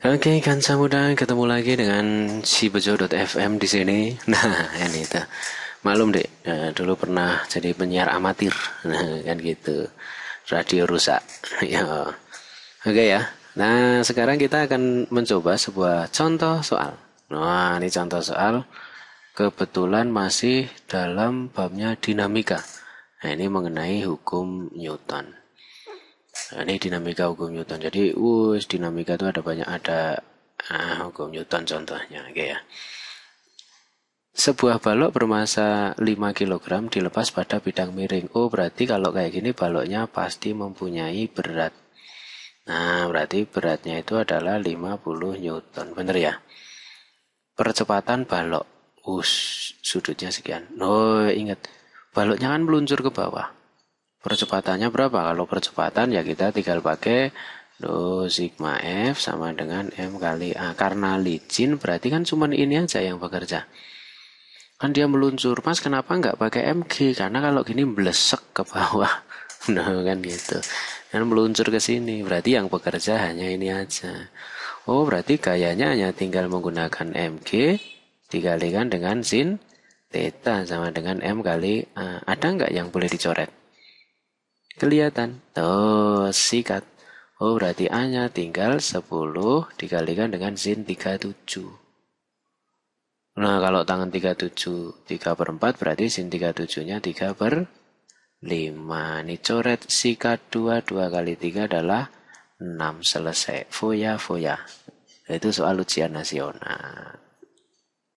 Oke, okay, kanca muda, ketemu lagi dengan si bejo.fm di sini. Nah, ini tuh. Malum, Dek. ya, dulu pernah jadi penyiar amatir. Nah, kan gitu. Radio rusak. ya. Oke okay, ya. Nah, sekarang kita akan mencoba sebuah contoh soal. Nah, ini contoh soal kebetulan masih dalam babnya dinamika. Nah, ini mengenai hukum Newton. Nah, ini dinamika hukum Newton. Jadi, us dinamika itu ada banyak ada ah, hukum Newton contohnya, oke okay ya. Sebuah balok bermassa 5 kg dilepas pada bidang miring. Oh, berarti kalau kayak gini baloknya pasti mempunyai berat. Nah, berarti beratnya itu adalah 50 Newton, bener ya? Percepatan balok. Us, sudutnya sekian. Oh, ingat. Baloknya kan meluncur ke bawah. Percepatannya berapa? Kalau percepatan ya kita tinggal pakai do sigma f sama dengan m kali a. Karena licin berarti kan cuma ini aja yang bekerja. Kan dia meluncur, mas kenapa nggak pakai mg? Karena kalau gini blesek ke bawah. Nah kan gitu. Dan meluncur ke sini, berarti yang bekerja hanya ini aja. Oh berarti gayanya hanya tinggal menggunakan mg dikalikan dengan sin theta sama dengan m kali a. Ada nggak yang boleh dicoret? kelihatan. Tuh, sikat. Oh, berarti A-nya tinggal 10 dikalikan dengan sin 37. Nah, kalau tangan 37, 3 per 4 berarti sin 37-nya 3 per 5. Ini coret sikat 2, 2 kali 3 adalah 6. Selesai. Foya, foya. Itu soal ujian nasional.